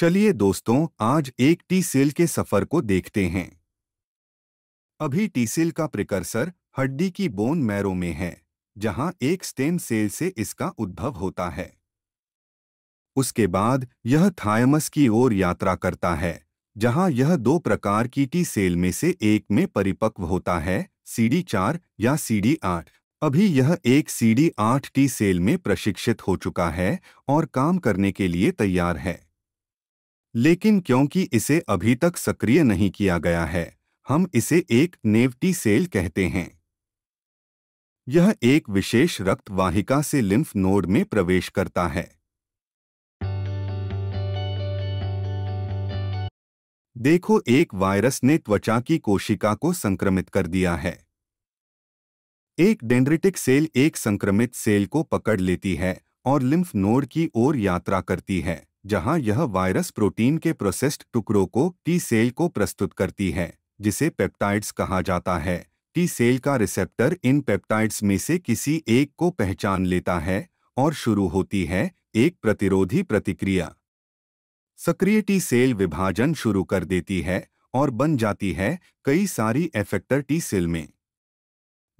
चलिए दोस्तों आज एक टी सेल के सफर को देखते हैं अभी टी सेल का प्रिकर्सर हड्डी की बोन मैरो में है जहां एक स्टेम सेल से इसका उद्भव होता है उसके बाद यह थायमस की ओर यात्रा करता है जहां यह दो प्रकार की टी सेल में से एक में परिपक्व होता है सीडी चार या सीडी आठ अभी यह एक सीडी आठ टी सेल में प्रशिक्षित हो चुका है और काम करने के लिए तैयार है लेकिन क्योंकि इसे अभी तक सक्रिय नहीं किया गया है हम इसे एक नेवटी सेल कहते हैं यह एक विशेष रक्त वाहिका से लिम्फ नोड में प्रवेश करता है देखो एक वायरस ने त्वचा की कोशिका को संक्रमित कर दिया है एक डेंड्रिटिक सेल एक संक्रमित सेल को पकड़ लेती है और लिम्फ नोड की ओर यात्रा करती है जहां यह वायरस प्रोटीन के प्रोसेस्ड टुकड़ों को टी सेल को प्रस्तुत करती है जिसे पेप्टाइड्स कहा जाता है टी सेल का रिसेप्टर इन पेप्टाइड्स में से किसी एक को पहचान लेता है और शुरू होती है एक प्रतिरोधी प्रतिक्रिया सक्रिय टी सेल विभाजन शुरू कर देती है और बन जाती है कई सारी एफेक्टर टी सेल में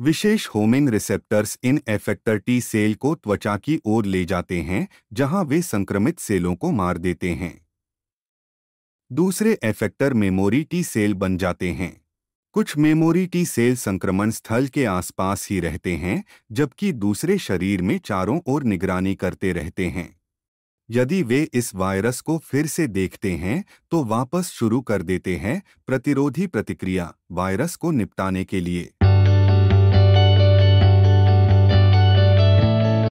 विशेष होमिन रिसेप्टर्स इन एफेक्टर टी सेल को त्वचा की ओर ले जाते हैं जहां वे संक्रमित सेलों को मार देते हैं दूसरे एफेक्टर मेमोरी टी सेल बन जाते हैं कुछ मेमोरी टी सेल संक्रमण स्थल के आसपास ही रहते हैं जबकि दूसरे शरीर में चारों ओर निगरानी करते रहते हैं यदि वे इस वायरस को फिर से देखते हैं तो वापस शुरू कर देते हैं प्रतिरोधी प्रतिक्रिया वायरस को निपटाने के लिए